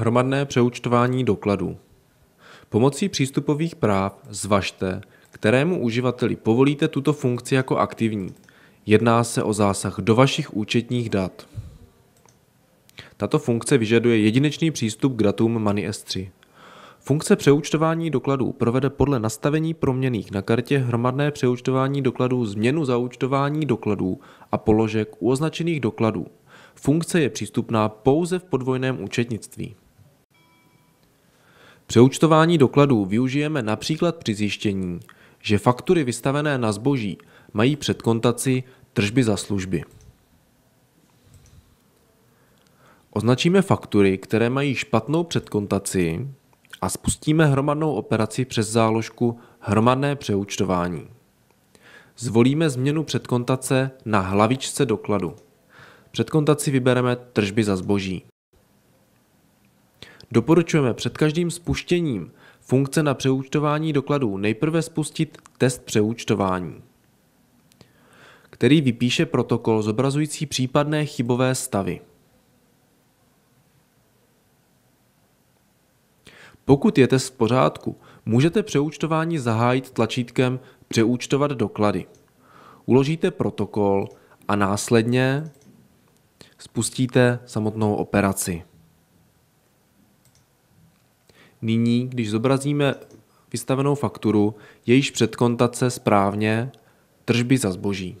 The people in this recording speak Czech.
Hromadné přeúčtování dokladů. Pomocí přístupových práv zvažte, kterému uživateli povolíte tuto funkci jako aktivní. Jedná se o zásah do vašich účetních dat. Tato funkce vyžaduje jedinečný přístup k datům Money S3. Funkce přeúčtování dokladů provede podle nastavení proměných na kartě hromadné přeúčtování dokladů změnu zaúčtování dokladů a položek u označených dokladů. Funkce je přístupná pouze v podvojném účetnictví. Přeúčtování dokladů využijeme například při zjištění, že faktury vystavené na zboží mají před kontaci tržby za služby. Označíme faktury, které mají špatnou předkontaci a spustíme hromadnou operaci přes záložku Hromadné přeúčtování. Zvolíme změnu předkontace na hlavičce dokladu. Předkontaci vybereme tržby za zboží. Doporučujeme před každým spuštěním funkce na přeúčtování dokladů nejprve spustit test přeúčtování, který vypíše protokol zobrazující případné chybové stavy. Pokud je test v pořádku, můžete přeúčtování zahájit tlačítkem Přeúčtovat doklady. Uložíte protokol a následně spustíte samotnou operaci. Nyní, když zobrazíme vystavenou fakturu, jejíž předkontace správně tržby za zboží.